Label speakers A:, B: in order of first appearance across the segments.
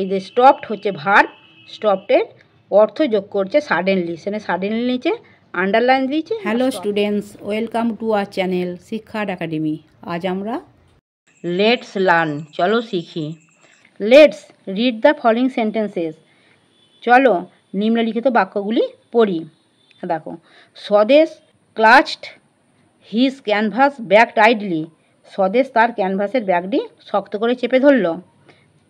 A: এই যে স্টপড হচ্ছে ভার স্টপটের অর্থ যোগ করছে সাডেনলি সেখানে সাডেনলি নিচে আন্ডারলাইন দিয়েছে hello students welcome to our channel শিক্ষার একাডেমি আজ আমরা লেটস লার্ন চলো শিখি let's read the following sentences চলো নিম্নলিখিত বাক্যগুলি পড়ি দেখো Swadesh clutched his canvas bag tightly Swadesh তার ক্যানভাসের ব্যাগটি শক্ত করে চেপে ধরল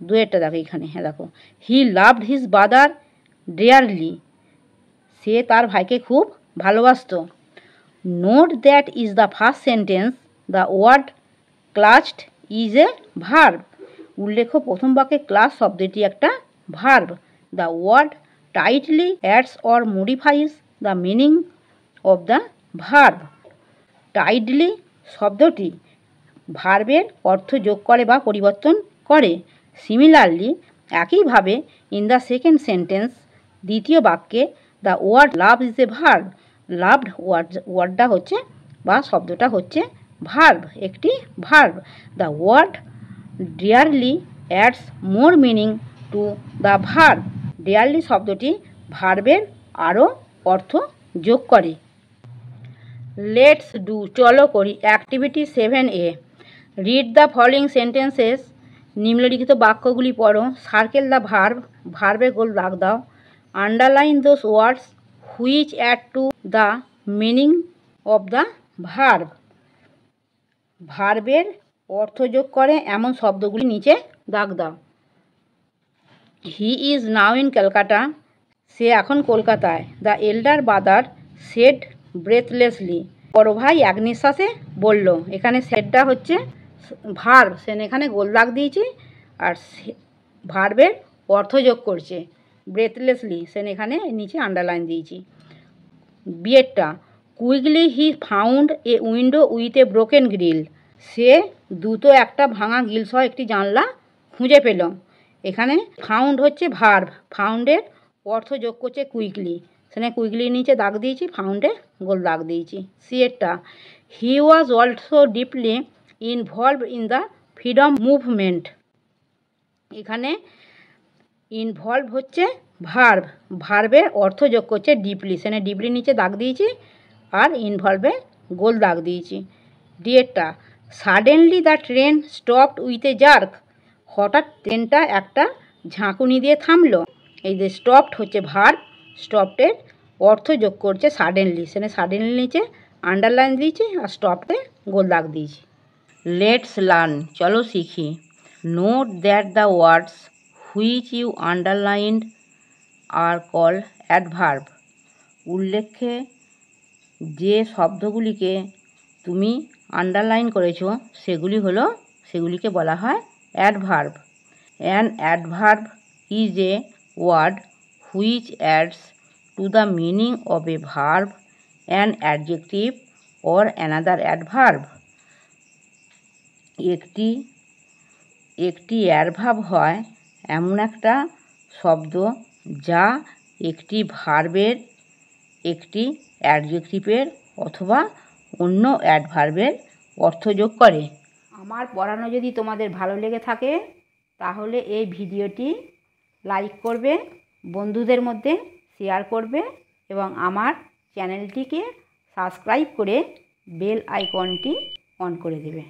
A: দু একটা দেখো এখানে হ্যাঁ দেখো হি লাভড হিজ বাদার ডেয়ারলি সে তার ভাইকে খুব ভালোবাসত note that is the first sentence the word clutched is a verb উল্লেখ্য প্রথম বাক্যে ক্লাস শব্দটি একটা verb the word tightly adds or modifies the meaning of the verb tightly শব্দটি ভার্বের অর্থ যোগ করে বা পরিবর্তন করে সিমিলারলি একইভাবে ইন দ্য সেকেন্ড সেন্টেন্স দ্বিতীয় বাক্যে the word love is a verb loved word ওয়ার্ডটা হচ্ছে বা শব্দটা হচ্ছে ভার্ভ একটি verb the word dearly adds more meaning to the verb dearly শব্দটি ভার্বের আরও অর্থ যোগ করে লেটস ডু চলো করি activity seven A read the following sentences নিম্নলিখিত বাক্যগুলি পড়ো সার্কেল দ্য ভার্ভ ভার্ভে গোল দাগ দাও underline those words which add to the meaning of the verb ভার্ভের অর্থ যোগ করে এমন শব্দগুলি নিচে দাগ দাও he is now in Calcutta সে এখন কলকাতায় দ্য এল্ডার বাদার সেড ব্রেথলেসলি বড় ভাই এক নিঃশ্বাসে বলল এখানে সেডটা হচ্ছে ভার্ব সেন এখানে গোল দাগ দিয়েছি আর ভার্বের অর্থ যোগ করছে ব্রেথলেসলি সেন এখানে নিচে আন্ডারলাইন দিয়েছি বিয়েরটা quickly he found a window with a broken grill সে দ্রুত একটা ভাঙা সহ একটি জানলা খুঁজে পেল এখানে ফাউন্ড হচ্ছে ভার্ভ ফাউন্ডের অর্থ যোগ করছে কুইকলি সেখানে কুইকলির নিচে দাগ দিয়েছি ফাউন্ডে গোল দাগ দিয়েছি সিয়েরটা he was also deeply involve in the freedom movement এখানে ইনভলভ হচ্ছে ভার্ভ ভার্ভের অর্থ যোগ করছে ডিপলি সেখানে ডিপলি নিচে দাগ দিয়েছি আর ইনভলভে গোল দাগ দিয়েছি ডিয়েটটা suddenly the train stop with a jerk হঠাৎ ট্রেনটা একটা ঝাঁকুনি দিয়ে থামলো এই যে স্টপড হচ্ছে ভার্ভ স্টপটের অর্থ যোগ করছে সাডেনলি সেখানে সাডেনলি নিচে আন্ডারলাইন দিয়েছি আর স্টপে গোল দাগ দিয়েছি লেটস লার্ন চলো শিখি note that the words which you underlined are call adverb উল্লেখে যে শব্দগুলিকে তুমি আন্ডারলাইন করেছো সেগুলি হল সেগুলিকে বলা হয় adverb an adverb is a word which adds to the meaning of a verb an adjective or another adverb একটি একটি অ্যাডভার্ব হয় এমন একটা শব্দ যা একটি ভার্বের একটি অ্যাডজেক্টিভের অথবা অন্য অ্যাডভার্বের অর্থ যোগ করে আমার পড়ানো যদি তোমাদের ভালো লেগে থাকে তাহলে এই ভিডিওটি লাইক করবে বন্ধুদের মধ্যে শেয়ার করবে এবং আমার চ্যানেলটিকে সাবস্ক্রাইব করে বেল আইকনটি অন করে দেবে